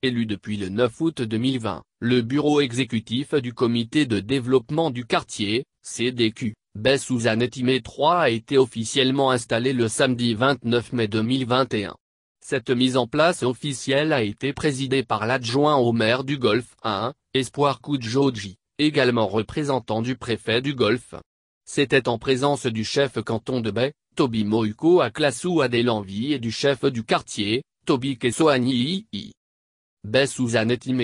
Élu depuis le 9 août 2020, le bureau exécutif du comité de développement du quartier, CDQ, Bessouzanetimé 3 a été officiellement installé le samedi 29 mai 2021. Cette mise en place officielle a été présidée par l'adjoint au maire du Golfe 1, Espoir Koudjoji, également représentant du préfet du Golfe. C'était en présence du chef canton de Baie, Toby Mohuko à Klassou Adelanvi et du chef du quartier, Toby Kessoani. Baie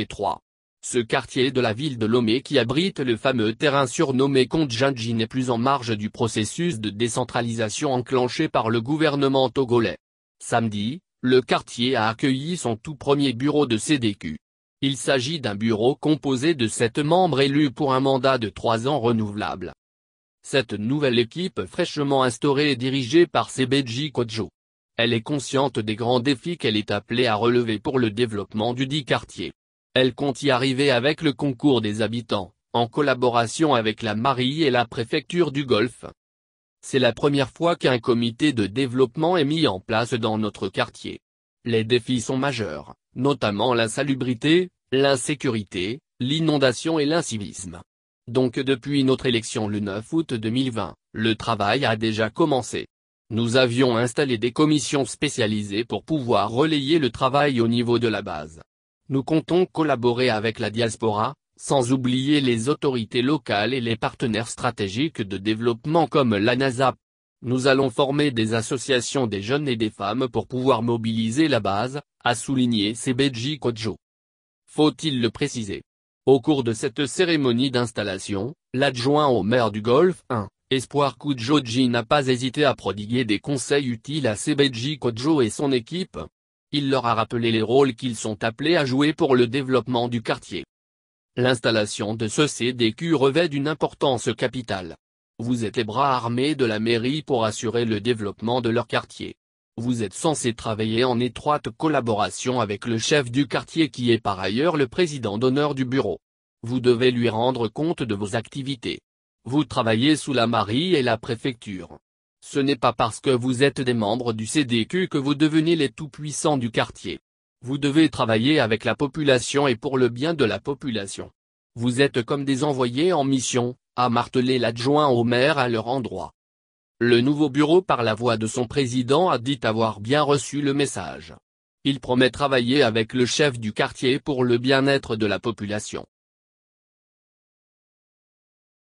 3. Ce quartier de la ville de Lomé qui abrite le fameux terrain surnommé Comte n'est plus en marge du processus de décentralisation enclenché par le gouvernement togolais. Samedi, le quartier a accueilli son tout premier bureau de CDQ. Il s'agit d'un bureau composé de sept membres élus pour un mandat de trois ans renouvelable. Cette nouvelle équipe fraîchement instaurée est dirigée par Sebeji Kojo, elle est consciente des grands défis qu'elle est appelée à relever pour le développement du dit quartier. Elle compte y arriver avec le concours des habitants, en collaboration avec la Marie et la préfecture du Golfe. C'est la première fois qu'un comité de développement est mis en place dans notre quartier. Les défis sont majeurs, notamment l'insalubrité, l'insécurité, l'inondation et l'incivisme. Donc depuis notre élection le 9 août 2020, le travail a déjà commencé. Nous avions installé des commissions spécialisées pour pouvoir relayer le travail au niveau de la base. Nous comptons collaborer avec la diaspora, sans oublier les autorités locales et les partenaires stratégiques de développement comme la NASA. Nous allons former des associations des jeunes et des femmes pour pouvoir mobiliser la base, a souligné Sebeji Kojo. Faut-il le préciser Au cours de cette cérémonie d'installation, l'adjoint au maire du Golfe 1, Espoir Kujoji n'a pas hésité à prodiguer des conseils utiles à Sebeji Kojo et son équipe. Il leur a rappelé les rôles qu'ils sont appelés à jouer pour le développement du quartier. L'installation de ce CDQ revêt d'une importance capitale. Vous êtes les bras armés de la mairie pour assurer le développement de leur quartier. Vous êtes censé travailler en étroite collaboration avec le chef du quartier qui est par ailleurs le président d'honneur du bureau. Vous devez lui rendre compte de vos activités. Vous travaillez sous la marie et la préfecture. Ce n'est pas parce que vous êtes des membres du CDQ que vous devenez les tout-puissants du quartier. Vous devez travailler avec la population et pour le bien de la population. Vous êtes comme des envoyés en mission, a martelé l'adjoint au maire à leur endroit. Le nouveau bureau par la voix de son président a dit avoir bien reçu le message. Il promet travailler avec le chef du quartier pour le bien-être de la population.